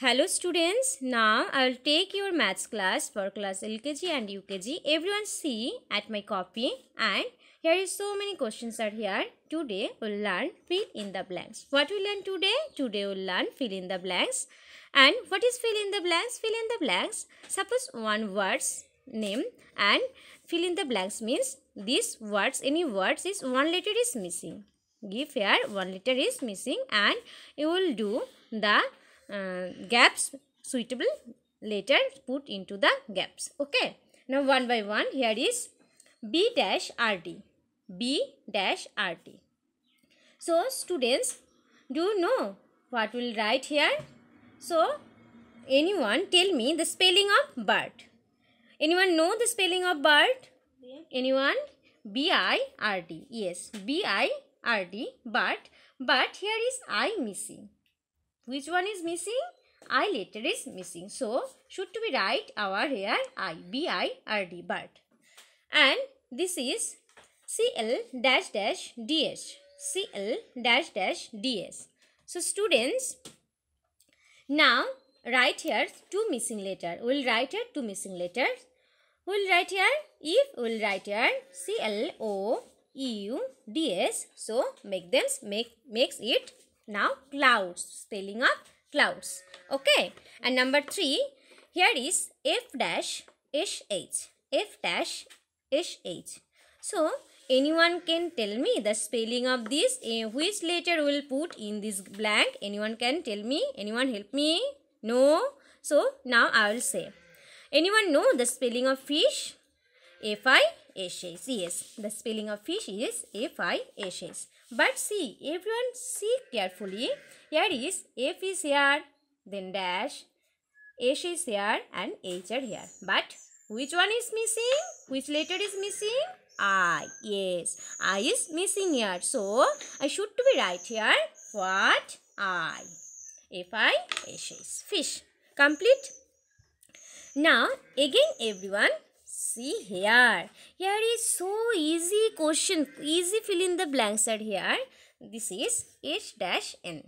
Hello students, now I will take your maths class for class LKG and UKG. Everyone see at my copy and here is so many questions are here. Today we will learn fill in the blanks. What we learn today? Today we will learn fill in the blanks. And what is fill in the blanks? Fill in the blanks. Suppose one word's name and fill in the blanks means this words, any words is one letter is missing. Give here one letter is missing and you will do the uh, gaps suitable later put into the gaps okay now one by one here is b dash rd b dash rt so students do you know what will write here so anyone tell me the spelling of bird anyone know the spelling of bird anyone b i r d yes b i r d but but here is i missing which one is missing? I letter is missing. So, should we write our here I, B-I-R-D, bird. And this is CL dash dash DH. CL dash dash DS. So, students, now write here two missing letter. We'll write here two missing letters. We'll write here if we'll write here C L O E U D S. So make them make makes it now clouds, spelling of clouds. Okay. And number three, here is f dash ish h. f dash ish h. So anyone can tell me the spelling of this, uh, which letter will put in this blank. Anyone can tell me, anyone help me? No. So now I will say. Anyone know the spelling of fish? f i Aces. Yes, the spelling of fish is F-I-S-H. But see, everyone see carefully. Here is F is here, then dash, H is here and H are here. But which one is missing? Which letter is missing? I. Yes, I is missing here. So, I should to be right here. What? I. F-I-S-H. Fish. Complete. Now, again everyone, See here. Here is so easy question. Easy fill in the blank side here. This is H dash N.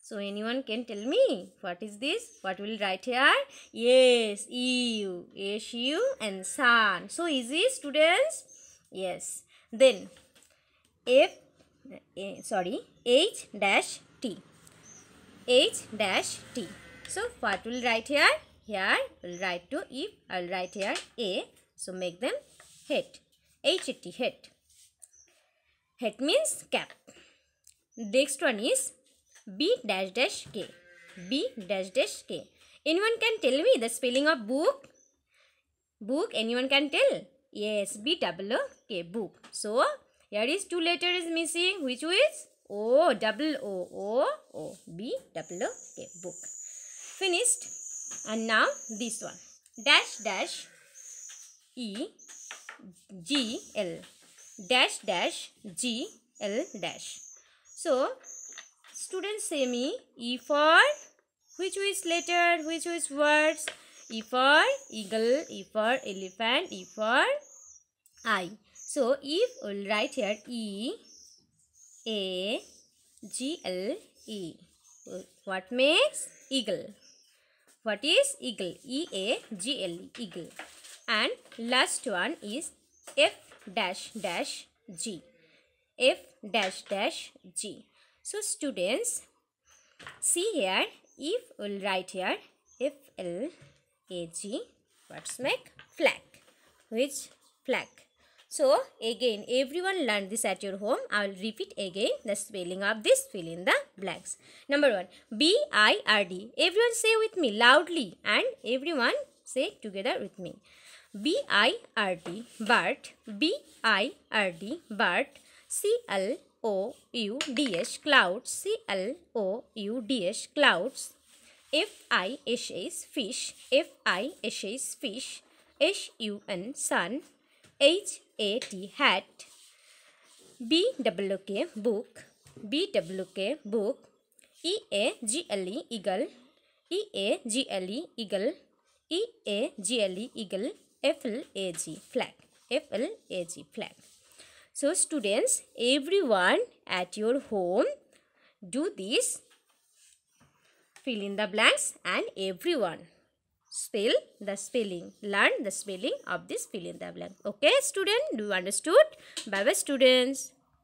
So anyone can tell me what is this? What will write here? Yes, EU, HU and sun. So easy students? Yes. Then if eh, sorry, H dash T. H dash T. So what will write here? Here will write to if I will write here A so make them hit, H-E-T, Hit Hit means cap. Next one is B dash dash K. B dash dash K. Anyone can tell me the spelling of book? Book, anyone can tell? Yes, B double O K, book. So, here is two letters missing, which is O double O O O B double O K, book. Finished. And now this one. Dash dash E G L dash dash G L dash. So students say me E for which which letter which which words E for eagle E for elephant E for I. So if we'll write here E A G L E. What makes eagle? What is eagle? E A G L E eagle and last one is f dash dash g f dash dash g so students see here if we'll write here f l a g what's make flag which flag so again everyone learn this at your home i will repeat again the spelling of this fill in the blanks number one b i r d everyone say with me loudly and everyone say together with me B I R T bird B I R T bird C L O U D H cloud C L O U D H clouds F I S S fish F I S S fish S U N sun H A T hat B W K book B W K book E A G L E eagle E A G L E eagle E A G L E eagle FLAG flag. FLAG flag. So students, everyone at your home do this. Fill in the blanks and everyone spell the spelling. Learn the spelling of this fill in the blank. Okay student, do you understood? Bye bye students.